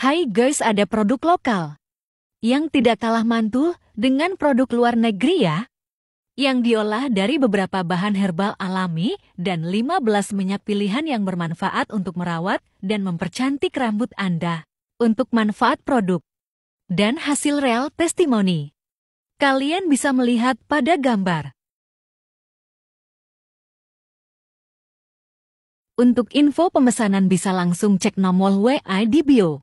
Hai guys ada produk lokal. Yang tidak kalah mantul dengan produk luar negeri ya. Yang diolah dari beberapa bahan herbal alami dan 15 minyak pilihan yang bermanfaat untuk merawat dan mempercantik rambut Anda. Untuk manfaat produk dan hasil real testimoni. Kalian bisa melihat pada gambar. Untuk info pemesanan bisa langsung cek nomor WA di bio.